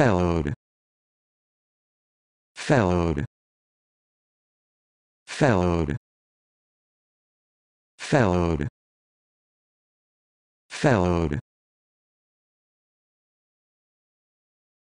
Fellowed. Fellowed. Fellowed. Fellowed. Fellowed.